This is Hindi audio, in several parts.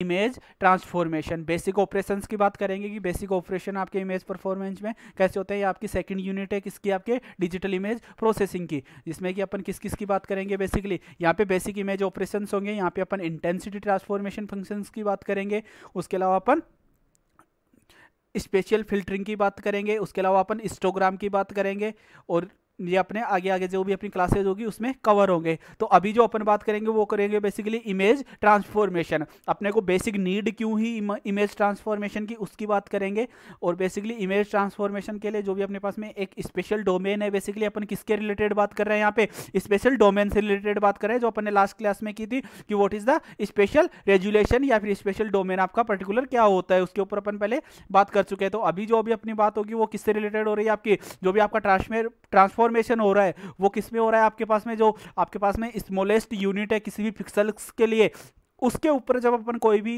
इमेज ट्रांसफॉर्मेशन बेसिक ऑपरेशंस की बात करेंगे कि बेसिक ऑपरेशन आपके इमेज परफॉर्मेंस में कैसे होते हैं आपकी सेकंड यूनिट है किसकी आपके डिजिटल इमेज प्रोसेसिंग की जिसमें कि अपन किस किस की बात करेंगे बेसिकली यहाँ पे बेसिक इमेज ऑपरेशन होंगे यहाँ पे अपन इंटेंसिटी ट्रांसफॉर्मेशन फंक्शन की बात करेंगे उसके अलावा अपन स्पेशल फिल्टरिंग की बात करेंगे उसके अलावा अपन इंस्टोग्राम की बात करेंगे और ये अपने आगे आगे जो भी अपनी क्लासेज होगी उसमें कवर होंगे तो अभी जो अपन बात करेंगे वो करेंगे बेसिकली इमेज ट्रांसफॉर्मेशन अपने को बेसिक नीड क्यों ही इमेज ट्रांसफॉर्मेशन की उसकी बात करेंगे और बेसिकली इमेज ट्रांसफॉर्मेशन के लिए जो भी अपने पास में एक स्पेशल डोमेन है बेसिकली अपन किसके रिलेटेड बात कर रहे हैं यहाँ पे स्पेशल डोमेन से रिलेटेड बात कर रहे हैं जो अपन ने लास्ट क्लास में की थी कि what is the special resolution या फिर स्पेशल डोमेन आपका पर्टिकुलर क्या होता है उसके ऊपर अपन पहले बात कर चुके हैं तो अभी जो अभी अपनी बात होगी वो किससे रिलेटेड हो रही है आपकी जो भी आपका ट्रांसफेर ट्रांसफॉर्म डिफॉर्मेशन हो रहा है वो किस में हो रहा है आपके पास में जो आपके पास में स्मॉलेस्ट यूनिट है किसी भी पिक्सल्स के लिए उसके ऊपर जब अपन कोई भी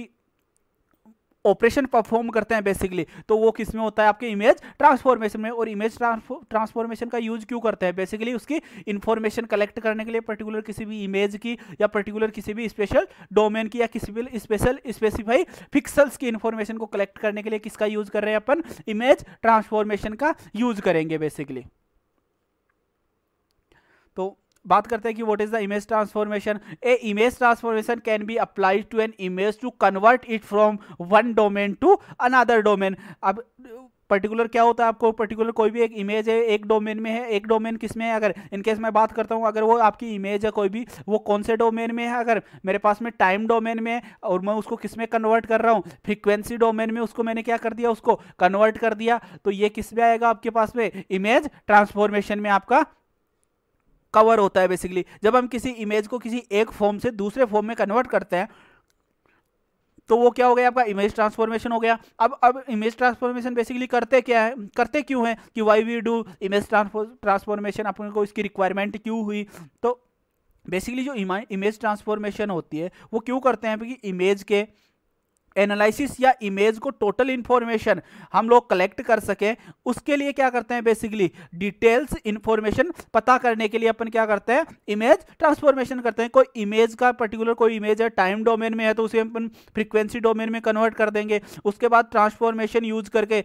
ऑपरेशन परफॉर्म करते हैं बेसिकली तो वो किस में होता है आपके इमेज ट्रांसफॉर्मेशन में और इमेज ट्रांसफॉर्मेशन का यूज क्यों करते हैं बेसिकली उसकी इन्फॉर्मेशन कलेक्ट करने के लिए पर्टिकुलर किसी भी इमेज की या पर्टिकुलर किसी भी स्पेशल डोमेन की या किसी भी स्पेशल स्पेसिफाई पिक्सल्स की इन्फॉर्मेशन को कलेक्ट करने के लिए किसका यूज कर रहे हैं अपन इमेज ट्रांसफॉर्मेशन का यूज करेंगे बेसिकली बात करते हैं कि what is the image transformation a image transformation can be applied to an image to convert it from one domain to another domain अब पर्टिकुलर क्या होता है आपको पर्टिकुलर कोई भी एक इमेज है एक डोमेन में है एक डोमेन किस में है अगर इनकेस मैं बात करता हूँ अगर वो आपकी इमेज है कोई भी वो कौन से डोमेन में है अगर मेरे पास में टाइम डोमेन में है और मैं उसको किस में कन्वर्ट कर रहा हूँ फ्रिक्वेंसी डोमेन में उसको मैंने क्या कर दिया उसको कन्वर्ट कर दिया तो ये किस में आएगा आपके पास में इमेज ट्रांसफॉर्मेशन में आपका कवर होता है बेसिकली जब हम किसी इमेज को किसी एक फॉर्म से दूसरे फॉर्म में कन्वर्ट करते हैं तो वो क्या हो गया आपका इमेज ट्रांसफॉर्मेशन हो गया अब अब इमेज ट्रांसफॉर्मेशन बेसिकली करते क्या है करते क्यों है कि why we do image transformation अपने को इसकी रिक्वायरमेंट क्यों हुई तो बेसिकली जो इमेज ट्रांसफॉर्मेशन होती है वो क्यों करते हैं क्योंकि इमेज के एनालिसिस या इमेज को टोटल इन्फॉर्मेशन हम लोग कलेक्ट कर सकें उसके लिए क्या करते हैं बेसिकली डिटेल्स इन्फॉर्मेशन पता करने के लिए अपन क्या करते हैं इमेज ट्रांसफॉर्मेशन करते हैं कोई इमेज का पर्टिकुलर कोई इमेज है टाइम डोमेन में है तो उसे अपन फ्रिक्वेंसी डोमेन में कन्वर्ट कर देंगे उसके बाद ट्रांसफॉर्मेशन यूज करके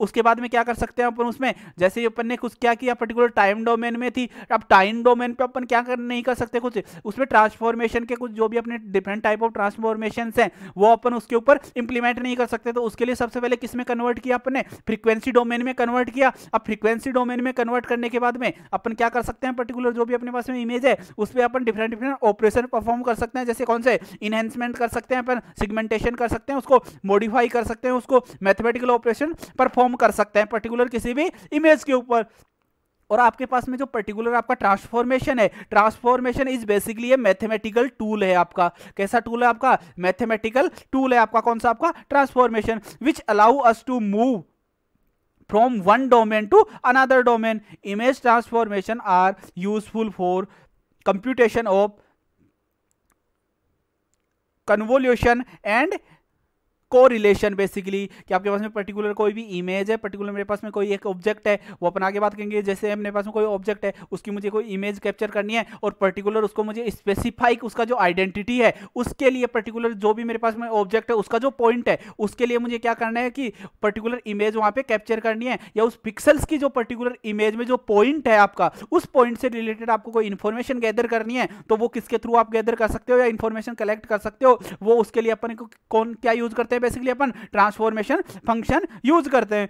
उसके बाद में क्या कर सकते हैं अपन उसमें जैसे ही अपन ने कुछ क्या किया पर्टिकुलर टाइम डोमेन में थी अब टाइम डोमेन पे अपन क्या कर नहीं कर सकते कुछ उसमें ट्रांसफॉर्मेशन के कुछ जो भी अपने डिफरेंट टाइप ऑफ ट्रांसफॉर्मेशन हैं वो अपन उसके ऊपर इंप्लीमेंट नहीं कर सकते तो उसके लिए सबसे पहले किस में कन्वर्ट किया अपने फ्रिक्वेंसी डोमेन में कन्वर्ट किया अब फ्रिक्वेंसी डोमेन में कन्वर्ट करने के बाद में अपन क्या कर सकते हैं पर्टिकुलर जो भी अपने पास में इमेज है उस पर अपन डिफरेंट डिफरेंट ऑपरेशन परफॉर्म कर सकते हैं जैसे कौन से इनहेंसमेंट कर सकते हैं अपन सिगमेंटेशन कर सकते हैं उसको मॉडिफाई कर सकते हैं उसको मैथमेटिकल ऑपरेशन परफॉर्म परफॉर्म कर सकते हैं पर्टिकुलर किसी भी इमेज के ऊपर और आपके पास में जो पर्टिकुलर आपका ट्रांसफॉर्मेशन है ट्रांसफॉर्मेशन इज बेसिकली ये मैथमेटिकल टूल है आपका कैसा टूल है आपका मैथमेटिकल टूल है आपका कौन सा आपका transformation which allow us to move from one domain to another domain image transformation are useful for computation of convolution and correlation basically कि आपके पास में पर्टिकुलर कोई भी इमेज है पर्टिकुलर मेरे पास में कोई एक ऑब्जेक्ट है वो अपन आगे बात करेंगे जैसे मेरे पास में कोई ऑब्जेक्ट है उसकी मुझे कोई इमेज कैप्चर करनी है और पर्टिकुलर उसको मुझे स्पेसिफाइक उसका जो आइडेंटिटी है उसके लिए पर्टिकुलर जो भी मेरे पास में ऑब्जेक्ट है उसका जो पॉइंट है उसके लिए मुझे क्या करना है कि पर्टिकुलर इमेज वहाँ पर कैप्चर करनी है या उस पिक्सल्स की जो पर्टिकुलर इमेज में जो पॉइंट है आपका उस पॉइंट से रिलेटेड आपको कोई इन्फॉर्मेशन गैदर करनी है तो वो किसके थ्रू आप गैदर कर सकते हो या इन्फॉर्मेशन कलेक्ट कर सकते हो वो उसके लिए अपन को कौन क्या यूज करते करते हैं बेसिकली अपन ट्रांसफॉर्मेशन फंक्शन यूज करते हैं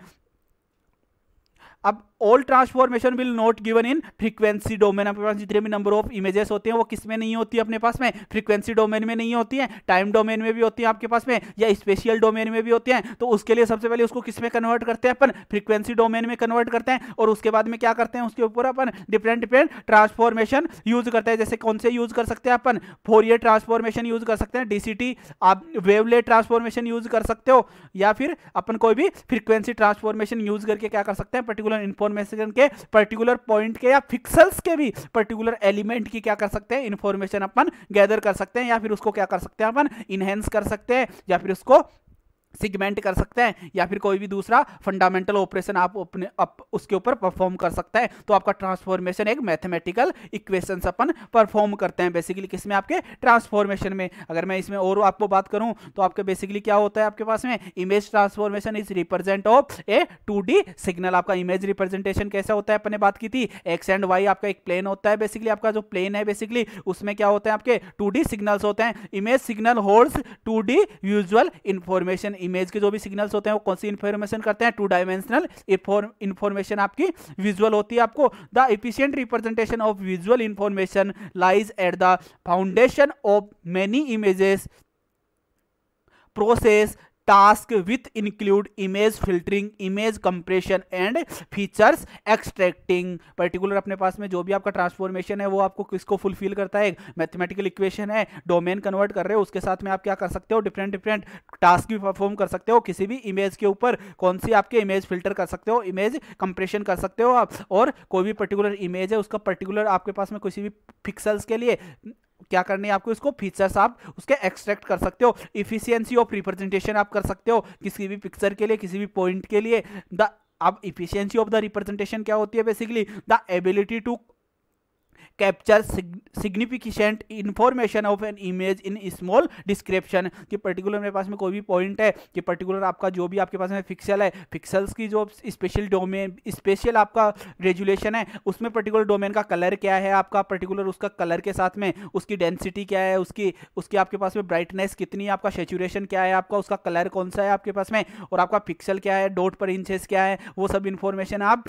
अब all transformation will not given in frequency domain आपके पास जितने भी नंबर ऑफ इमेजेस होते हैं वो किस में नहीं होती है अपने पास में फ्रीक्वेंसी डोमेन में नहीं होती है टाइम डोमेन में भी होती है आपके पास में या स्पेशियल डोमेन में भी होती हैं तो उसके लिए सबसे पहले उसको किस में कन्वर्ट करते हैं अपन फ्रीक्वेंसी डोमेन में कन्वर्ट करते हैं और उसके बाद में क्या करते हैं उसके ऊपर अपन डिफरेंट डिफरेंट ट्रांसफॉर्मेशन यूज करते हैं जैसे कौन से यूज कर सकते हैं अपन फोर ईयर ट्रांसफॉर्मेशन यूज कर सकते हैं डीसीटी आप वेवलेट ट्रांसफॉर्मेशन यूज कर सकते हो या फिर अपन कोई भी फ्रीक्वेंसी ट्रांसफॉर्मेशन यूज करके क्या कर सकते हैं पर्टिकुलर इन्फॉर्मेशन इन्फॉर्मेशन के पर्टिकुलर पॉइंट के या फिक्सल्स के भी पर्टिकुलर एलिमेंट की क्या कर सकते हैं इन्फॉर्मेशन अपन गैदर कर सकते हैं या फिर उसको क्या कर सकते हैं अपन इनहेंस कर सकते हैं या फिर उसको सिगमेंट कर सकते हैं या फिर कोई भी दूसरा फंडामेंटल ऑपरेशन आप अपने अप, उसके ऊपर परफॉर्म कर सकते हैं तो आपका ट्रांसफॉर्मेशन एक मैथमेटिकल इक्वेशन अपन परफॉर्म करते हैं बेसिकली किसमें आपके ट्रांसफॉर्मेशन में अगर मैं इसमें और आपको बात करूं तो आपके बेसिकली क्या होता है आपके पास में image transformation is represent of a two signal आपका इमेज रिप्रेजेंटेशन कैसा होता है अपने बात की थी एक्स एंड वाई आपका एक प्लेन होता है बेसिकली आपका जो प्लेन है बेसिकली उसमें क्या होता है आपके टू सिग्नल्स होते हैं image signal hold two D usual information image के जो भी सिग्नल्स होते हैं वो कौन सी इन्फॉर्मेशन करते हैं टू डायमेंशनल इन्फॉर्मेशन आपकी विजुअल होती है आपको the efficient representation of visual information lies at the foundation of many images process task with include image filtering image compression and features extracting particular अपने पास में जो भी आपका ट्रांसफॉर्मेशन है वो आपको किसको फुलफिल करता है मैथमेटिकल इक्वेशन है डोमेन कन्वर्ट कर रहे हो उसके साथ में आप क्या कर सकते हो डिफरेंट डिफरेंट टास्क भी परफॉर्म कर सकते हो किसी भी इमेज के ऊपर कौन सी आपके इमेज फिल्टर कर सकते हो इमेज कंप्रेशन कर सकते हो आप और कोई भी पर्टिकुलर इमेज है उसका पर्टिकुलर आपके पास में किसी भी पिक्सल्स के लिए क्या करनी है आपको इसको फीचर्स आप उसके एक्सट्रैक्ट कर सकते हो इफिशियंसी ऑफ रिप्रेजेंटेशन आप कर सकते हो किसी भी पिक्चर के लिए किसी भी पॉइंट के लिए द अब इफिशियंसी ऑफ द रिप्रेजेंटेशन क्या होती है basically the ability to capture significant information of an image in small description कि पर्टिकुलर मेरे पास में कोई भी पॉइंट है कि पर्टिकुलर आपका जो भी आपके पास में फिक्सल है फिक्सल्स की जो स्पेशल डोमेन स्पेशल आपका रेजुलेशन है उसमें पर्टिकुलर डोमेन का कलर क्या है आपका पर्टिकुलर उसका कलर के साथ में उसकी डेंसिटी क्या है उसकी उसकी आपके पास में ब्राइटनेस कितनी आपका सेचुरेशन क्या है आपका उसका कलर कौन सा है आपके पास में और आपका पिक्सल क्या है डोट पर इंचेस क्या है वो सब इन्फॉर्मेशन आप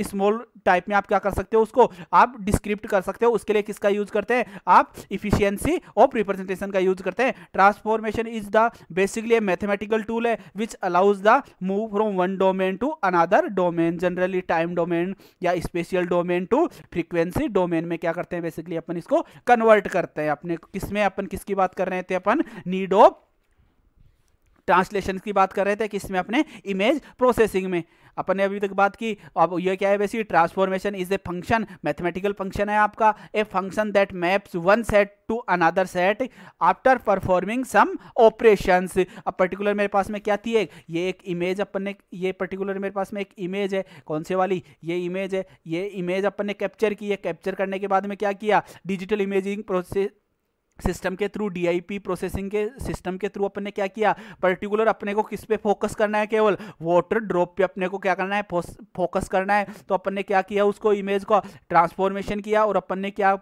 स्मॉल टाइप में आप क्या कर सकते हो उसको आप डिस्क्रिप्ट कर सकते हो उसके लिए किसका यूज करते हैं आप इफिशियंसी ऑफ रिप्रेजेंटेशन का यूज करते हैं transformation is the basically mathematical tool है which allows the move from one domain to another domain generally time domain या spatial domain to frequency domain में क्या करते हैं बेसिकली अपन इसको कन्वर्ट करते हैं अपने किसमें अपन किसकी बात कर रहे थे अपन नीड ऑफ ट्रांसलेशन की बात कर रहे थे किसमें अपने इमेज प्रोसेसिंग में अपन ने अभी तक बात की अब यह क्या है वैसे transformation is a function mathematical function है आपका a function that maps one set to another set after performing some operation अब पर्टिकुलर मेरे पास में क्या थी एक ये एक इमेज अपन ने ये पर्टिकुलर मेरे पास में एक इमेज है कौन से वाली ये इमेज है ये इमेज अपन ने कैप्चर की है कैप्चर करने के बाद में क्या किया डिजिटल इमेजिंग प्रोसेस सिस्टम के थ्रू डीआईपी प्रोसेसिंग के सिस्टम के थ्रू अपन ने क्या किया पर्टिकुलर अपने को किस पे फोकस करना है केवल वाटर ड्रॉप पे अपने को क्या करना है फोकस करना है तो अपन ने क्या किया उसको इमेज को ट्रांसफॉर्मेशन किया और अपन ने क्या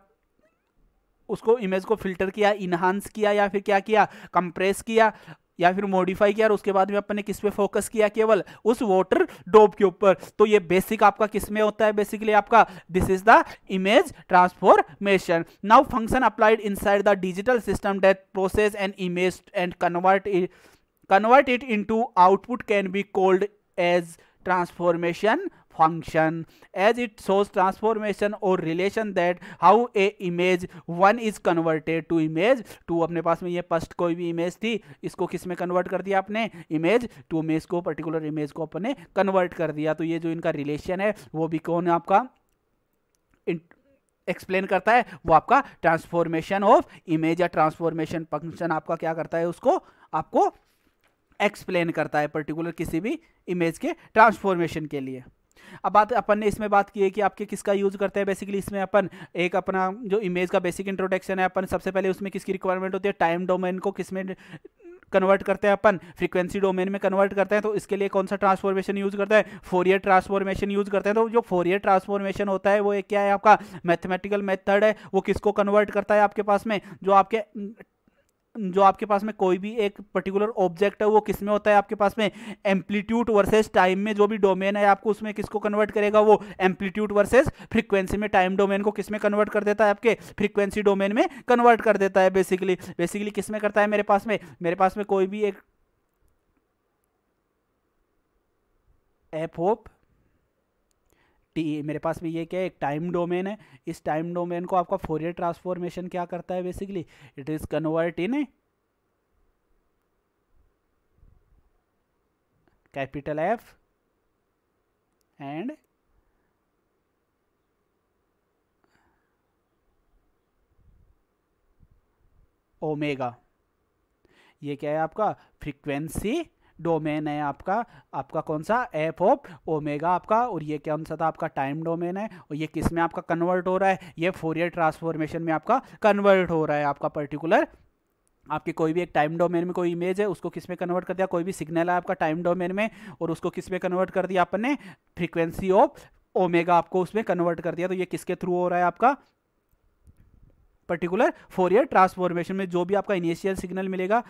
उसको इमेज को फिल्टर किया इन्हांस किया या फिर क्या किया कंप्रेस किया या फिर मॉडिफाई किया और उसके बाद में अपन ने किस पे फोकस किया केवल उस वाटर डोब के ऊपर तो ये बेसिक आपका किस में होता है बेसिकली आपका this is the image transformation now function applied inside the digital system that process and image and convert convert it into output can be called as transformation function as it shows transformation or relation that how a image one is converted to image to अपने पास में ये फर्स्ट कोई भी इमेज थी इसको किस में कन्वर्ट कर दिया आपने इमेज टू में इसको पर्टिकुलर इमेज को अपने कन्वर्ट कर दिया तो ये जो इनका रिलेशन है वो भी कौन है आपका एक्सप्लेन करता है वो आपका ट्रांसफॉर्मेशन ऑफ इमेज या ट्रांसफॉर्मेशन फंक्शन आपका क्या करता है उसको आपको एक्सप्लेन करता है पर्टिकुलर किसी भी इमेज के ट्रांसफॉर्मेशन के लिए अब बात अपन ने इसमें बात की है कि आपके किसका यूज़ करते हैं बेसिकली इसमें अपन एक अपना जो इमेज का बेसिक इंट्रोडक्शन है अपन सबसे पहले उसमें किसकी रिक्वायरमेंट होती है टाइम डोमेन को किसमें कन्वर्ट करते हैं अपन फ्रीक्वेंसी डोमेन में कन्वर्ट करते हैं तो इसके लिए कौन सा ट्रांसफॉर्मेशन यूज़ करते हैं फोरियर ट्रांसफॉर्मेशन यूज़ करते हैं तो जो फोरियर ट्रांसफॉर्मेशन होता है वो एक क्या है आपका मैथमेटिकल मेथड है वो किसको कन्वर्ट करता है आपके पास में जो आपके जो आपके पास में कोई भी एक पर्टिकुलर ऑब्जेक्ट है वो किस में होता है आपके पास में एम्पलीट्यूड वर्सेस टाइम में जो भी डोमेन है आपको उसमें किसको कन्वर्ट करेगा वो एम्पलीट्यूड वर्सेस फ्रीक्वेंसी में टाइम डोमेन को किस में कन्वर्ट कर देता है आपके फ्रीक्वेंसी डोमेन में कन्वर्ट कर देता है बेसिकली बेसिकली किस में करता है मेरे पास में मेरे पास में कोई भी एक एप होप टी मेरे पास में ये क्या है एक टाइम डोमेन है इस टाइम डोमेन को आपका फोरियर ट्रांसफॉर्मेशन क्या करता है basically it is convert in capital F and omega ये क्या है आपका फ्रीक्वेंसी डोमेन है आपका आपका कौन सा एफ ऑफ ओमेगा आपका और ये कौन सा था आपका टाइम डोमेन है और ये किस में आपका कन्वर्ट हो रहा है ये फोरियर ट्रांसफॉर्मेशन में आपका कन्वर्ट हो रहा है आपका पर्टिकुलर आपके कोई भी एक टाइम डोमेन में कोई इमेज है उसको किस में कन्वर्ट कर दिया कोई भी सिग्नल है आपका टाइम डोमेन में और उसको किस में कन्वर्ट कर दिया अपन ने फ्रीक्वेंसी ऑफ ओमेगा आपको उसमें कन्वर्ट कर दिया तो ये किसके थ्रू हो रहा है आपका पर्टिकुलर फोरियर ट्रांसफॉर्मेशन में जो भी आपका इनिशियल सिग्नल मिलेगा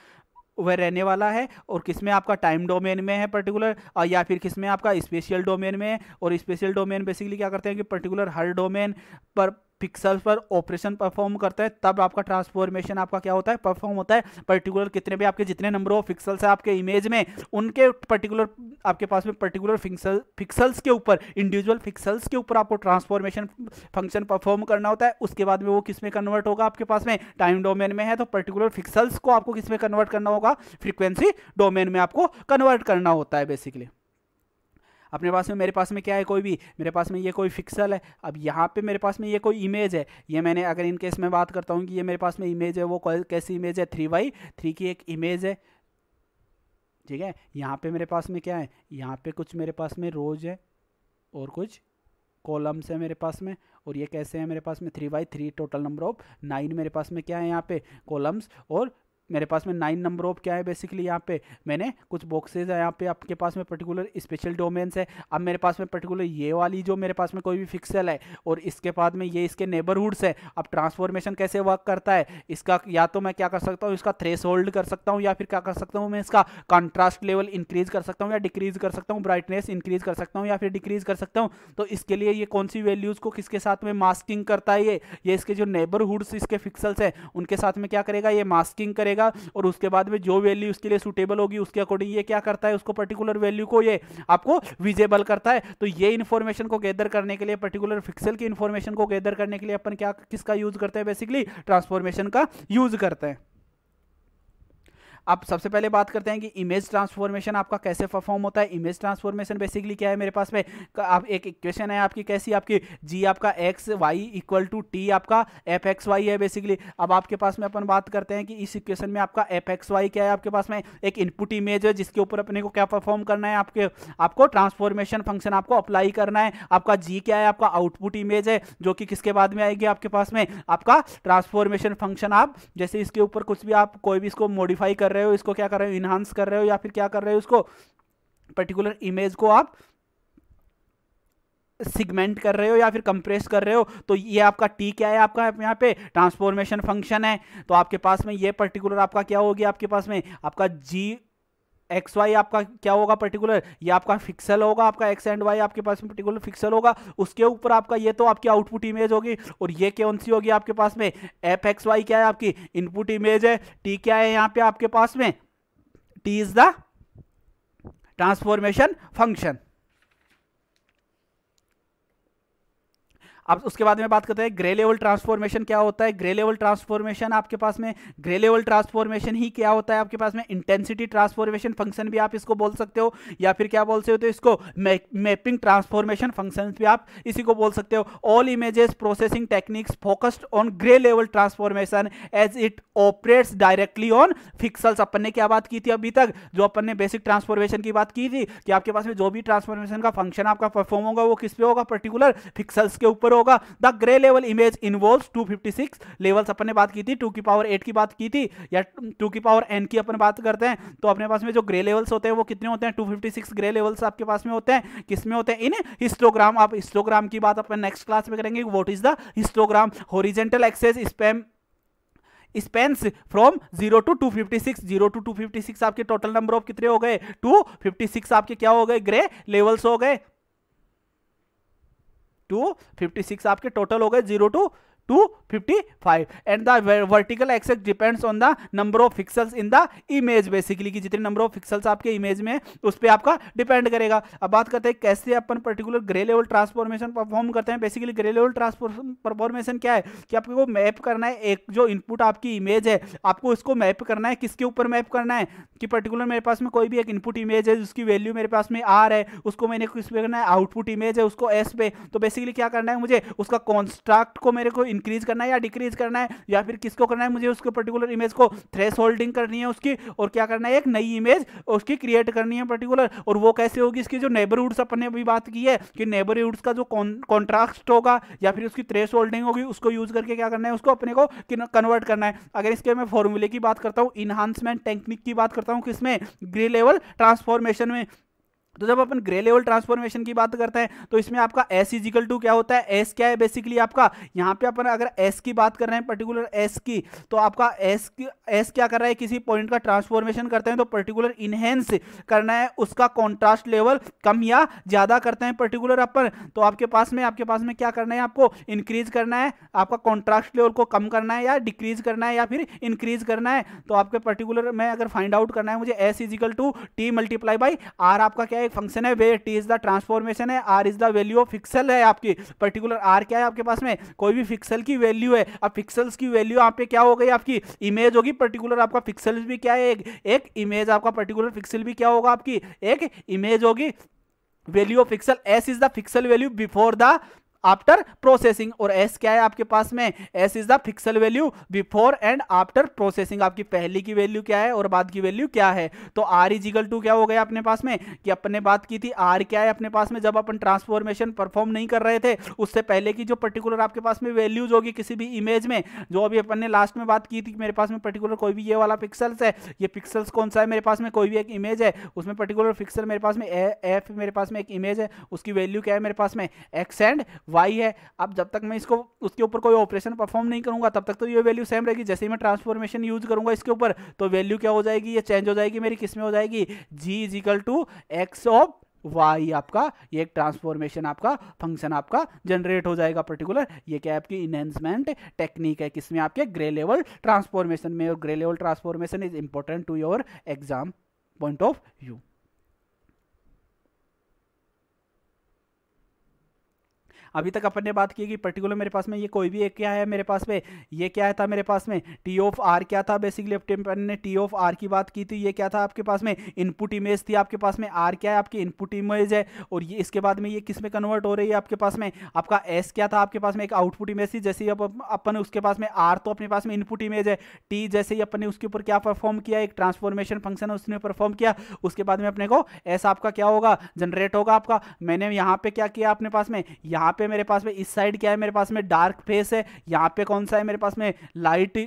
वह रहने वाला है और किस में आपका टाइम डोमेन में है पर्टिकुलर या फिर किस में आपका स्पेशल डोमेन में है और स्पेशल डोमेन बेसिकली क्या करते हैं कि पर्टिकुलर हर डोमेन पर पिक्सल्स पर ऑपरेशन परफॉर्म करता है तब आपका ट्रांसफॉर्मेशन आपका क्या होता है परफॉर्म होता है पर्टिकुलर कितने भी आपके जितने नंबर ऑफ पिक्सल्स है आपके इमेज में उनके पर्टिकुलर आपके पास में पर्टिकुलर फिक्सल पिक्सल्स के ऊपर इंडिविजुअल पिक्सल्स के ऊपर आपको ट्रांसफॉर्मेशन फंक्शन परफॉर्म करना होता है उसके बाद में वो किस में कन्वर्ट होगा आपके पास में टाइम डोमेन में है तो पर्टिकुलर पिक्सल्स को आपको किस में कन्वर्ट करना होगा फ्रिक्वेंसी डोमेन में आपको कन्वर्ट करना होता है बेसिकली अपने पास में मेरे पास में क्या है कोई भी मेरे पास में ये कोई फिक्सल है अब यहाँ पे मेरे पास में ये कोई इमेज है ये मैंने अगर इन केस में बात करता हूँ कि ये मेरे पास में इमेज है वो कैसी इमेज है थ्री बाई थ्री की एक इमेज है ठीक है यहाँ पे मेरे पास में क्या है यहाँ पे कुछ मेरे पास में रोज है और कुछ कॉलम्स है मेरे पास में और ये कैसे हैं मेरे पास में three by three total number of nine मेरे पास में क्या है यहाँ पे कॉलम्स और मेरे पास में नाइन नंबर ऑफ क्या है बेसिकली यहाँ पे मैंने कुछ बॉक्सेज है यहाँ पे आपके पास में पर्टिकुलर स्पेशल डोमेन्स है अब मेरे पास में पर्टिकुलर ये वाली जो मेरे पास में कोई भी फिक्सल है और इसके बाद में ये इसके नेबरहुड्स है अब ट्रांसफॉर्मेशन कैसे वर्क करता है इसका या तो मैं क्या कर सकता हूँ इसका थ्रेस होल्ड कर सकता हूँ या फिर क्या कर सकता हूँ मैं इसका कॉन्ट्रास्ट लेवल इंक्रीज कर सकता हूँ या डिक्रीज कर सकता हूँ ब्राइटनेस इंक्रीज कर सकता हूँ या फिर डिक्रीज कर सकता हूँ तो इसके लिए ये कौन सी वैल्यूज़ को किसके साथ में मास्किंग करता है ये ये इसके जो नेबरहुड्स इसके फिक्सल्स हैं उनके साथ में क्या करेगा ये मास्किंग करेगा जाएगा और उसके बाद में जो वैल्यू उसके लिए सुटेबल होगी उसके अकॉर्डिंग ये क्या करता है उसको पर्टिकुलर वैल्यू को ये आपको विजेबल करता है तो ये इन्फॉर्मेशन को गैदर करने के लिए पर्टिकुलर फिक्सल की इन्फॉर्मेशन को गैदर करने के लिए अपन क्या किसका यूज करते हैं बेसिकली ट्रांसफॉर्मेशन का यूज करते हैं अब सबसे पहले बात करते हैं कि इमेज ट्रांसफॉर्मेशन आपका कैसे परफॉर्म होता है इमेज ट्रांसफॉर्मेशन बेसिकली क्या है मेरे पास में आप एक इक्वेशन है आपकी कैसी आपकी जी आपका X Y equal to T आपका एफ एक्स वाई है बेसिकली अब आपके पास में अपन बात करते हैं कि इस इक्वेशन में आपका एफ एक्स वाई क्या है आपके पास में एक इनपुट इमेज है जिसके ऊपर अपने को क्या परफॉर्म करना है आपके आपको ट्रांसफॉर्मेशन फंक्शन आपको अप्लाई करना है आपका जी क्या है आपका आउटपुट इमेज है जो कि किसके बाद में आएगी आपके पास में आपका ट्रांसफॉर्मेशन फंक्शन आप जैसे इसके ऊपर कुछ भी आप कोई भी इसको मॉडिफाई कर कर रहे हो इसको क्या कर रहे हो इन्हांस कर रहे हो या फिर क्या कर रहे हो इसको पर्टिकुलर इमेज को आप सिगमेंट कर रहे हो या फिर कंप्रेस कर रहे हो तो ये आपका टी क्या है आपका यहाँ पे ट्रांसफॉर्मेशन फंक्शन है तो आपके पास में ये पर्टिकुलर आपका क्या होगी आपके पास में आपका जी एक्स वाई आपका क्या होगा पर्टिकुलर ये आपका फिक्सल होगा आपका एक्स एंड वाई आपके पास में पर्टिकुलर फिक्सल होगा उसके ऊपर आपका ये तो आपकी आउटपुट इमेज होगी और ये कौन सी होगी आपके पास में एफ एक्स वाई क्या है आपकी इनपुट इमेज है टी क्या है यहाँ पे आपके पास में T is the transformation function अब उसके बाद में बात करते हैं ग्रे लेवल ट्रांसफॉर्मेशन क्या होता है ग्रे लेवल ट्रांसफॉर्मेशन आपके पास में ग्रे लेवल ट्रांसफॉर्मेशन ही क्या होता है आपके पास में इंटेंसिटी ट्रांसफॉर्मेशन फंक्शन भी आप इसको बोल सकते हो या फिर क्या बोल सकते हो इसको मैपिंग ट्रांसफॉर्मेशन फंक्शन भी आप इसी को बोल सकते हो all images processing techniques focused on grey level transformation as it operates directly on pixels अपन ने क्या बात की थी अभी तक जो अपन ने बेसिक ट्रांसफॉर्मेशन की बात की थी कि आपके पास में जो भी ट्रांसफॉर्मेशन का फंक्शन आपका परफॉर्म होगा वो किस पे होगा पर्टिकुलर फिक्सल्स के ऊपर होगा the grey level image involve 256 levels अपन ने बात की थी टू की पावर एट की बात की थी या टू की पावर एन की अपन बात करते हैं तो अपने पास में जो ग्रे लेवल्स होते हैं वो कितने होते हैं 256 ग्रे लेवल्स आपके पास में होते हैं किसमें होते हैं इन हिस्टोग्राम आप हिस्टोग्राम की बात अपने नेक्स्ट क्लास में करेंगे what is the histogram horizontal axis span spans from zero to two fifty six zero to two fifty six आपके टोटल नंबर ऑफ कितने हो गए टू फिफ्टी सिक्स आपके क्या हो गए ग्रे लेवल्स हो गए टू फिफ्टी सिक्स आपके टोटल हो गए zero to fifty five and the vertical axis depends on the number of pixels in the image basically कि जितने नंबर ऑफ pixels आपके इमेज में उस पर आपका डिपेंड करेगा अब बात करते हैं कैसे अपन particular grey level transformation perform करते हैं बेसिकली ग्रे लेवल परफॉर्मेशन क्या है कि आपको मैप करना है एक जो इनपुट आपकी इमेज है आपको इसको मैप करना है किसके ऊपर मैप करना है कि पर्टिकुलर मेरे पास में कोई भी एक इनपुट इमेज है जिसकी वैल्यू मेरे पास में आर है उसको मैंने किस पे करना है आउटपुट इमेज है उसको एस पे तो बेसिकली क्या करना है मुझे उसका कॉन्स्ट्राक्ट को मेरे को इंक्रीज करना है या डिक्रीज करना है या फिर किसको करना है मुझे उसके पर्टिकुलर इमेज को थ्रेस होल्डिंग करनी है उसकी और क्या करना है एक नई इमेज उसकी क्रिएट करनी है पर्टिकुलर और वो कैसे होगी इसकी जो नेबरहुड्स अपन ने अभी बात की है कि नेबरहुड्स का जो कॉन्ट्रास्ट होगा या फिर उसकी थ्रेस होल्डिंग होगी उसको यूज करके क्या करना है उसको अपने को कन्वर्ट करना है अगर इसके मैं फॉर्मूले की बात करता हूँ इन्हांसमेंट टेक्निक की बात करता हूँ किसमें ग्रे लेवल ट्रांसफॉर्मेशन में तो जब अपन ग्रे लेवल ट्रांसफॉर्मेशन की बात करते हैं तो इसमें आपका एस इजिकल टू क्या होता है एस क्या है बेसिकली आपका यहाँ पे अपन अगर एस की बात कर रहे हैं पर्टिकुलर एस की तो आपका एस एस क्या कर रहा है किसी पॉइंट का ट्रांसफॉर्मेशन करते हैं तो पर्टिकुलर इनहेंस करना है उसका कॉन्ट्रास्ट लेवल कम या ज़्यादा करते हैं पर्टिकुलर अपन तो आपके पास में आपके पास में क्या करना है आपको इंक्रीज करना है आपका कॉन्ट्रास्ट लेवल को कम करना है या डिक्रीज करना है या फिर इंक्रीज करना है तो आपके पर्टिकुलर में अगर फाइंड आउट करना है मुझे S is equal to T multiply by R आपका क्या है एक फंक्शन है where T is the transformation है R is the value of pixel है आपकी पर्टिकुलर आर क्या है आपके पास में कोई भी फिक्सल की वैल्यू है अब फिक्सल्स की वैल्यू यहाँ पे क्या हो गई आपकी इमेज होगी पर्टिकुलर आपका फिक्सल भी क्या है एक एक इमेज आपका पर्टिकुलर फिक्सल भी क्या होगा आपकी एक इमेज होगी value of pixel s is the pixel value before the after processing और एस क्या है आपके पास में s is the pixel value before and after processing आपकी पहली की वैल्यू क्या है और बाद की वैल्यू क्या है तो आर इजिकल टू क्या हो गया अपने पास में कि अपने बात की थी आर क्या है अपने पास में जब अपन ट्रांसफॉर्मेशन परफॉर्म नहीं कर रहे थे उससे पहले की जो पर्टिकुलर आपके पास में वैल्यूज होगी किसी भी इमेज में जो अभी अपन ने लास्ट में बात की थी मेरे पास में पर्टिकुलर कोई भी ये वाला पिक्सल्स है ये पिक्सल्स कौन सा है मेरे पास में कोई भी एक इमेज है उसमें पर्टिकुलर पिक्सल मेरे पास में एफ मेरे पास में एक इमेज है उसकी वैल्यू क्या है मेरे पास में एक्स एंड वाई है अब जब तक मैं इसको उसके ऊपर कोई ऑपरेशन परफॉर्म नहीं करूंगा तब तक तो ये वैल्यू सेम रहेगी जैसे ही मैं ट्रांसफॉर्मेशन यूज करूंगा इसके ऊपर तो वैल्यू क्या हो जाएगी ये चेंज हो जाएगी मेरी किस में हो जाएगी g is equal to x of y आपका ये एक ट्रांसफॉर्मेशन आपका फंक्शन आपका जनरेट हो जाएगा पर्टिकुलर ये क्या है आपकी इनहेंसमेंट टेक्निक है किसमें आपके ग्रे लेवल ट्रांसफॉर्मेशन में और grey level transformation is important to your exam point of view अभी तक अपन ने बात की कि पर्टिकुलर मेरे पास में ये कोई भी एक क्या है मेरे पास में ये क्या है था मेरे पास में टी ऑफ आर क्या था बेसिकली अपन ने टी ऑफ आर की बात की थी ये क्या था आपके पास में इनपुट इमेज थी आपके पास में आर क्या है आपकी इनपुट इमेज है और ये इसके बाद में ये किस में कन्वर्ट हो रही है आपके पास में आपका एस क्या था आपके पास में एक आउटपुट इमेज थी जैसे ही अपन उसके पास में आर तो अपने पास में इनपुट इमेज है टी जैसे ही अपने उसके ऊपर क्या परफॉर्म किया एक ट्रांसफॉर्मेशन फंक्शन उसने परफॉर्म किया उसके बाद में अपने को एस आपका क्या होगा जनरेट होगा आपका मैंने यहाँ पे क्या किया अपने पास में यहाँ पे मेरे पास में इस साइड क्या है मेरे पास में डार्क फेस है यहाँ पे कौन सा है मेरे पास में लाइट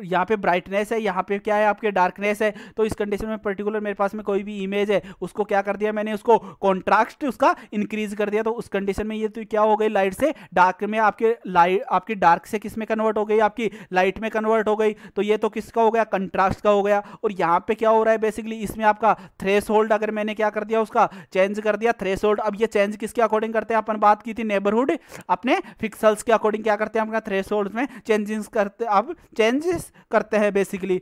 यहाँ पे ब्राइटनेस है यहाँ पे क्या है आपके डार्कनेस है तो इस कंडीशन में पर्टिकुलर मेरे पास में कोई भी इमेज है उसको क्या कर दिया मैंने उसको कॉन्ट्रास्ट उसका इंक्रीज कर दिया तो उस कंडीशन में ये तो क्या हो गई लाइट से डार्क में आपके लाइट आपकी डार्क से किस में कन्वर्ट हो गई आपकी लाइट में कन्वर्ट हो गई तो ये तो किसका हो गया कंट्रास्ट का हो गया और यहाँ पर क्या हो रहा है बेसिकली इसमें आपका थ्रेस अगर मैंने क्या कर दिया उसका चेंज कर दिया थ्रेस अब ये चेंज किसके अकॉर्डिंग करते हैं अपन बात की थी नेबरहुड अपने फिक्सल्स के अकॉर्डिंग क्या करते हैं अपना थ्रेस में चेंजिंग करते अब चेंजेस करते हैं बेसिकली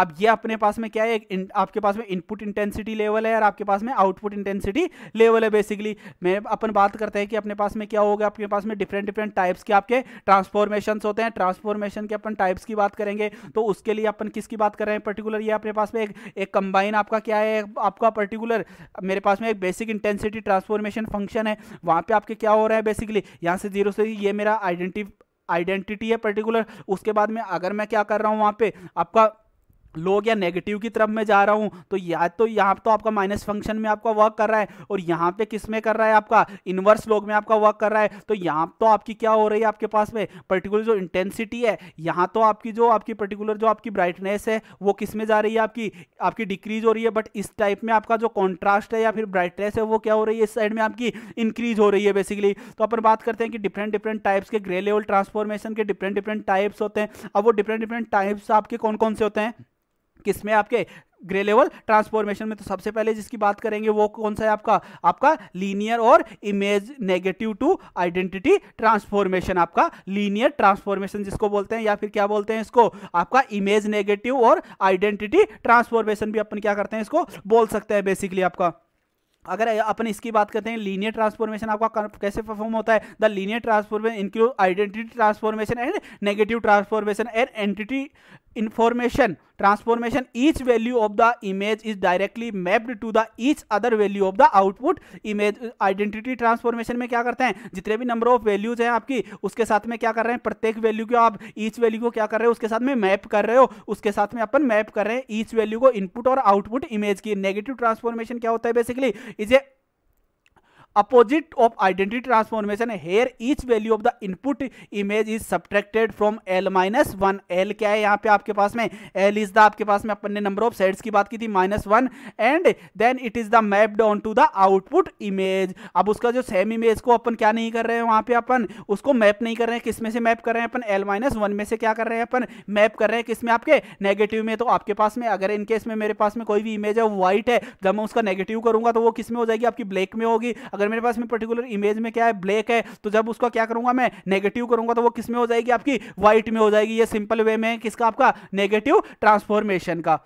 अब ये अपने पास में क्या है इन, आपके पास में इनपुट इंटेंसिटी लेवल है और आपके पास में आउटपुट इंटेंसिटी लेवल है बेसिकली मैं अपन बात करते हैं कि अपने पास में क्या होगा आपके पास में डिफरेंट डिफरेंट टाइप्स के आपके ट्रांसफॉर्मेशन होते हैं ट्रांसफॉर्मेशन के अपन टाइप्स की बात करेंगे तो उसके लिए अपन किसकी बात कर रहे हैं पर्टिकुलर ये अपने पास में एक एक कंबाइन आपका क्या है आपका पर्टिकुलर मेरे पास में एक बेसिक इंटेंसिटी ट्रांसफॉर्मेशन फंक्शन है वहाँ पर आपके क्या हो रहा है बेसिकली यहाँ से जीरो से ये मेरा आइडेंटिटी आइडेंटिटी है पर्टिकुलर उसके बाद में अगर मैं क्या कर रहा हूँ वहाँ पे आपका लोग या नेगेटिव की तरफ में जा रहा हूँ तो या तो यहाँ तो आपका माइनस फंक्शन में आपका वर्क कर रहा है और यहाँ पे किस में कर रहा है आपका इनवर्स लोग में आपका वर्क कर रहा है तो यहाँ तो आपकी क्या हो रही है आपके पास में पर्टिकुलर जो इंटेंसिटी है यहाँ तो आपकी जो आपकी पर्टिकुलर जो आपकी ब्राइटनेस है वो किस में जा रही है आपकी आपकी डिक्रीज हो रही है बट इस टाइप में आपका जो कॉन्ट्रास्ट है या फिर ब्राइटनेस है वो क्या हो रही है इस साइड में आपकी इंक्रीज हो रही है बेसिकली तो अपन बात करते हैं कि डिफरेंट डिफरेंट टाइप्स के ग्रे लेवल ट्रांसफॉर्मेशन के डिफरेंट डिफरेंट टाइप्स होते हैं अब वो डिफरेंट डिफरेंट टाइप्स आपके कौन कौन से होते हैं किस में आपके ग्रे लेवल ट्रांसफॉर्मेशन में तो सबसे पहले जिसकी बात करेंगे वो कौन सा है आपका आपका लीनियर और image negative to identity transformation आपका लीनियर ट्रांसफॉर्मेशन जिसको बोलते हैं या फिर क्या बोलते हैं इसको आपका इमेज नेगेटिव और आइडेंटिटी ट्रांसफॉर्मेशन भी अपन क्या करते हैं इसको बोल सकते हैं बेसिकली आपका अगर अपन इसकी बात करते हैं लीनियर ट्रांसफॉर्मेशन आपका कैसे परफॉर्म होता है the linear transformation include identity transformation and negative transformation and entity information transformation each value of the image is directly mapped to the each other value of the output image identity transformation में क्या करते हैं जितने भी नंबर ऑफ वैल्यूज हैं आपकी उसके साथ में क्या कर रहे हैं प्रत्येक वैल्यू को आप ईच वैल्यू को क्या कर रहे हो उसके साथ में मैप कर रहे हो उसके साथ में अपन मैप कर रहे हैं ईच वैल्यू को इनपुट और आउटपुट इमेज की नेगेटिव ट्रांसफॉर्मेशन क्या होता है basically is a opposite of identity transformation here each value of the input image is subtracted from L minus one L क्या है यहाँ पे आपके पास में एल इज द आपके पास में अपन ने नंबर ऑफ सेट्स की बात की थी minus one and then it is the mapped on to the output image अब उसका जो सेम इमेज को अपन क्या नहीं कर रहे हैं वहां पे अपन उसको मैप नहीं कर रहे हैं किस में से मैप कर रहे हैं अपन एल माइनस वन में से क्या कर रहे हैं अपन मैप कर रहे हैं किस में आपके नेगेटिव में तो आपके पास में अगर इनकेस में मेरे पास में कोई भी इमेज है वो व्हाइट है जब मैं उसका नेगेटिव करूंगा तो वो किस में हो जाएगी आपकी ब्लैक में होगी अगर मेरे पास में पर्टिकुलर इमेज में क्या है ब्लैक है तो जब उसका क्या करूंगा मैं नेगेटिव करूंगा तो वो किस में हो जाएगी आपकी व्हाइट में हो जाएगी ये सिंपल वे में किसका आपका नेगेटिव ट्रांसफॉर्मेशन का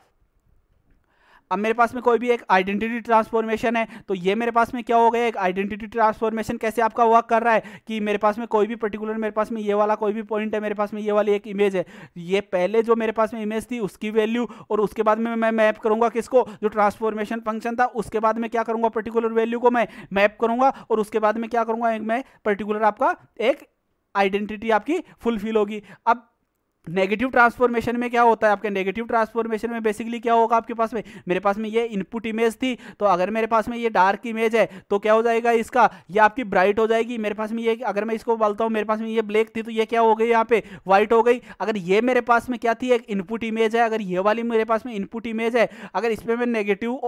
अब मेरे पास में कोई भी एक आइडेंटिटी ट्रांसफॉर्मेशन है तो ये मेरे पास में क्या हो गया एक आइडेंटिटी ट्रांसफॉर्मेशन कैसे आपका वर्क कर रहा है कि मेरे पास में कोई भी पर्टिकुलर मेरे पास में ये वाला कोई भी पॉइंट है मेरे पास में ये वाली एक इमेज है ये पहले जो मेरे पास में इमेज थी उसकी वैल्यू और उसके बाद में मैं मैप करूंगा किसको जो ट्रांसफॉर्मेशन फंक्शन था उसके बाद में क्या करूंगा पर्टिकुलर वैल्यू को मैं मैप करूंगा और उसके बाद में क्या करूंगा मैं पर्टिकुलर आपका एक आइडेंटिटी आपकी फुलफिल होगी अब नेगेटिव ट्रांसफॉर्मेशन में क्या होता है आपके नेगेटिव ट्रांसफॉर्मेशन में बेसिकली क्या होगा आपके पास में मेरे पास में ये इनपुट इमेज थी तो अगर मेरे पास में ये डार्क इमेज है तो क्या हो जाएगा इसका ये आपकी ब्राइट हो जाएगी मेरे पास में ये अगर मैं इसको बोलता हूँ मेरे पास में ये ब्लैक थी तो ये क्या हो गई यहाँ पे व्हाइट हो गई अगर ये मेरे पास में क्या थी एक इनपुट इमेज है अगर ये वाली मेरे पास में इनपुट इमेज है अगर इस पर मैं नेगेटिव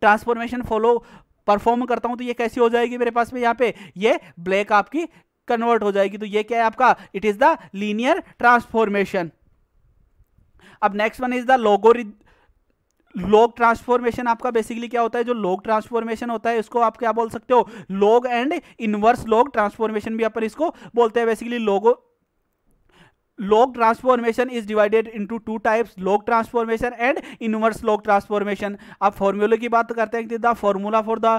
ट्रांसफॉर्मेशन फॉलो परफॉर्म करता हूँ तो ये कैसी हो जाएगी मेरे पास में यहाँ पे ये ब्लैक आपकी कन्वर्ट हो जाएगी तो ये क्या है आपका it is the linear transformation अब नेक्स्ट वन इज द लोगोरि लोग ट्रांसफॉर्मेशन आपका बेसिकली क्या होता है जो लोग ट्रांसफॉर्मेशन होता है इसको आप क्या बोल सकते हो लोग एंड इनवर्स लोग ट्रांसफॉर्मेशन भी अपन इसको बोलते हैं बेसिकली लोगो log transformation is divided into two types log transformation and inverse log transformation आप फॉर्मूले की बात करते हैं the formula for the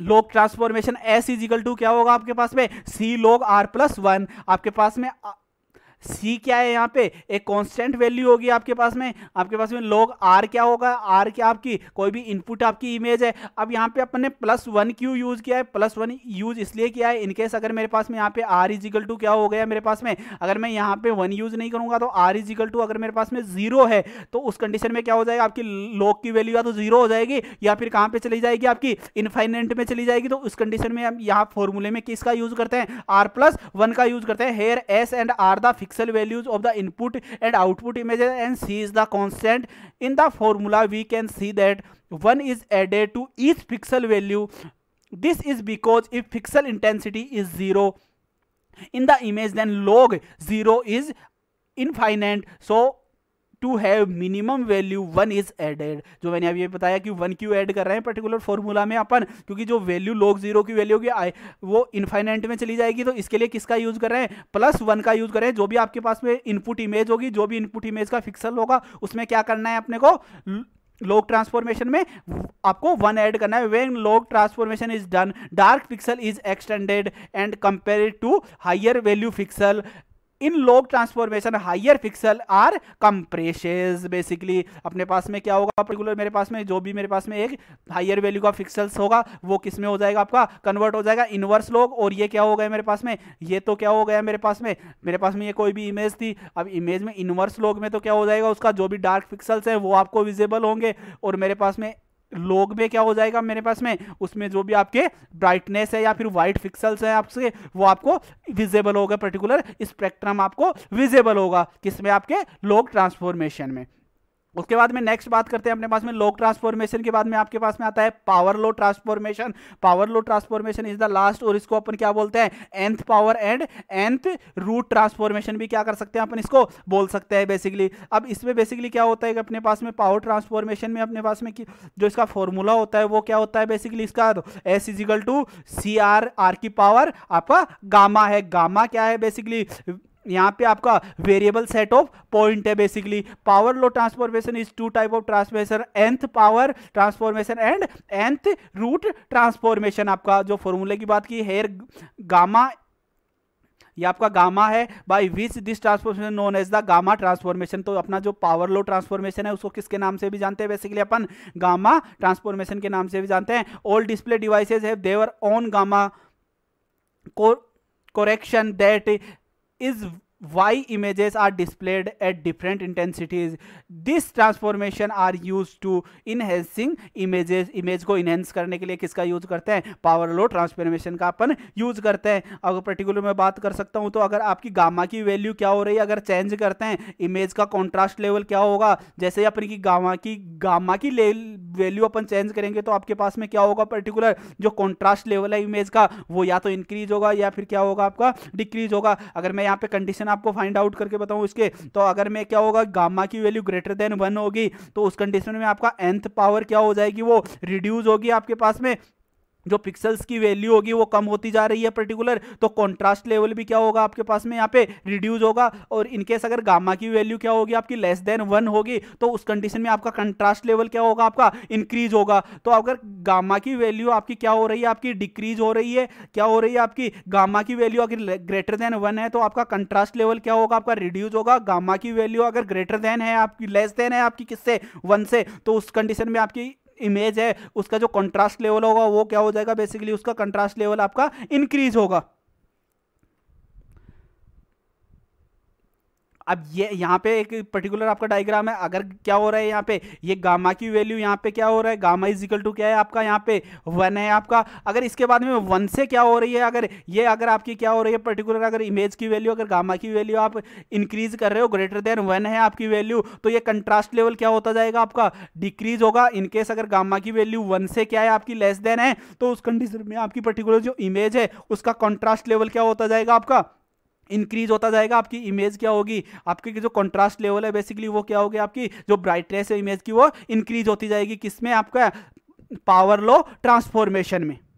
log transformation s is equal to क्या होगा आपके पास में सी लोग आर प्लस वन आपके पास में सी क्या है यहाँ पे एक कांस्टेंट वैल्यू होगी आपके पास में आपके पास में लॉग आर क्या होगा आर क्या आपकी कोई भी इनपुट आपकी इमेज है अब यहाँ पे अपन ने प्लस वन क्यू यूज किया है प्लस वन यूज इसलिए किया है इनकेस अगर मेरे पास में यहाँ पे आर इजिकल टू क्या हो गया मेरे पास में अगर मैं यहाँ पे वन यूज नहीं करूंगा तो आर इजिकल टू अगर मेरे पास में जीरो है तो उस कंडीशन में क्या हो जाएगा आपकी लॉग की वैल्यू या तो जीरो हो जाएगी या फिर कहाँ पे चली जाएगी आपकी इनफाइनेंट में चली जाएगी तो उस कंडीशन में हम यहाँ फॉर्मूले में किसका यूज करते हैं आर प्लस वन का यूज करते हैं here s and r the pix pixel values of the input and output images and c is the constant in the formula we can see that 1 is added to each pixel value this is because if pixel intensity is 0 in the image then log 0 is infinite so to have minimum value one is added जो मैंने अभी बताया कि वन क्यों ऐड कर रहे हैं पर्टिकुलर फॉर्मूला में अपन क्योंकि जो वैल्यू लोग जीरो की वैल्यू की वो इन्फाइनेट में चली जाएगी तो इसके लिए किसका यूज कर रहे हैं प्लस वन का यूज कर रहे हैं जो भी आपके पास में इनपुट इमेज होगी जो भी इनपुट इमेज का फिक्सल होगा उसमें क्या करना है अपने को लॉग ट्रांसफॉर्मेशन में आपको वन ऐड करना है when log transformation is done dark pixel is extended and compare to higher value pixel in log transformation higher pixel are compressed basically अपने पास में क्या होगा पर्टिकुलर मेरे पास में जो भी मेरे पास में एक हाइयर वैल्यू का पिक्सल्स होगा वो किस में हो जाएगा आपका कन्वर्ट हो जाएगा इनवर्स लॉग और ये क्या हो गया मेरे पास में ये तो क्या हो गया मेरे पास में मेरे पास में ये कोई भी इमेज थी अब इमेज में इनवर्स लॉग में तो क्या हो जाएगा उसका जो भी डार्क पिक्सल्स है वो आपको विजिबल होंगे और मेरे पास में लोग में क्या हो जाएगा मेरे पास में उसमें जो भी आपके ब्राइटनेस है या फिर वाइट पिक्सल्स हैं आपसे वो आपको विजेबल होगा पर्टिकुलर स्पेक्ट्रम आपको विजेबल होगा किसमें आपके लोग ट्रांसफॉर्मेशन में उसके बाद में नेक्स्ट बात करते हैं अपने पास में लो ट्रांसफॉर्मेशन के बाद में आपके पास में आता है power law transformation power law transformation is the last और इसको अपन क्या बोलते हैं nth power and nth root transformation भी क्या कर सकते हैं अपन इसको बोल सकते हैं बेसिकली अब इसमें बेसिकली क्या होता है कि अपने पास में पावर ट्रांसफॉर्मेशन में अपने पास में जो इसका फॉर्मूला होता है वो क्या होता है बेसिकली इसका s is equal to c r r की पावर आपका गामा है गामा क्या है बेसिकली यहाँ पे आपका वेरिएबल सेट ऑफ पॉइंट है basically power law transformation is two type of transformation nth power transformation and nth root transformation आपका जो फॉर्मूले की बात की हेयर गामा ये आपका गामा है by which this transformation known as the gamma transformation तो अपना जो पावर लो ट्रांसफॉर्मेशन है उसको किसके नाम से भी जानते हैं बेसिकली अपन गामा ट्रांसफॉर्मेशन के नाम से भी जानते हैं ऑल डिस्प्ले डिवाइसेज है their own gamma correction that is why images are displayed at different intensities this transformation are use to enhancing images image को इनहेंस करने के लिए किसका यूज करते हैं पावर लो ट्रांसफॉर्मेशन का अपन यूज करते हैं अगर पर्टिकुलर मैं बात कर सकता हूं तो अगर आपकी गामा की वैल्यू क्या हो रही है अगर चेंज करते हैं इमेज का कॉन्ट्रास्ट लेवल क्या होगा जैसे अपनी की गामा की गामा की वैल्यू अपन चेंज करेंगे तो आपके पास में क्या होगा पर्टिकुलर जो कॉन्ट्रास्ट लेवल है इमेज का वो या तो इंक्रीज होगा या फिर क्या होगा आपका डिक्रीज होगा अगर मैं यहाँ पे कंडीशन आपको फाइंड आउट करके बताऊँ इसके तो अगर मैं क्या होगा गामा की वैल्यू ग्रेटर देन वन होगी तो उस कंडीशन में आपका एंथ पावर क्या हो जाएगी वो रिड्यूज होगी आपके पास में जो पिक्सल्स की वैल्यू होगी वो कम होती जा रही है पर्टिकुलर तो कॉन्ट्रास्ट लेवल भी क्या होगा आपके पास में यहाँ पे रिड्यूस होगा और इनकेस अगर गामा की वैल्यू क्या होगी आपकी लेस देन वन होगी तो उस कंडीशन में आपका कंट्रास्ट लेवल क्या होगा आपका इंक्रीज होगा तो अगर गामा की वैल्यू आपकी क्या हो रही है आपकी डिक्रीज हो रही है क्या हो रही है आपकी गामा की वैल्यू अगर ग्रेटर देन वन है तो आपका कंट्रास्ट लेवल क्या होगा आपका रिड्यूज होगा गामा की वैल्यू अगर ग्रेटर देन है आपकी लेस देन है आपकी किससे वन से तो उस कंडीशन में आपकी इमेज है उसका जो कंट्रास्ट लेवल होगा वो क्या हो जाएगा बेसिकली उसका कंट्रास्ट लेवल आपका इंक्रीज होगा अब ये यहाँ पे एक पर्टिकुलर आपका डायग्राम है अगर क्या हो रहा है यहाँ पे ये गामा की वैल्यू यहाँ पे क्या हो रहा है गामा इजिकल टू क्या है आपका यहाँ पे वन है आपका अगर इसके बाद में वन से क्या हो रही है अगर ये अगर आपकी क्या हो रही है पर्टिकुलर अगर इमेज की वैल्यू अगर गामा की वैल्यू आप इंक्रीज कर रहे हो ग्रेटर देन वन है आपकी वैल्यू तो ये कंट्रास्ट लेवल क्या होता जाएगा आपका डिक्रीज होगा इनकेस अगर गामा की वैल्यू वन से क्या है आपकी लेस देन है तो उस कंडीशन में आपकी पर्टिकुलर जो इमेज है उसका कॉन्ट्रास्ट लेवल क्या होता जाएगा आपका इंक्रीज होता जाएगा आपकी इमेज क्या होगी आपकी जो कॉन्ट्रास्ट लेवल है बेसिकली वो क्या होगी आपकी जो ब्राइटनेस है इमेज की वो इंक्रीज होती जाएगी किसमें आपका पावर लो ट्रांसफॉर्मेशन में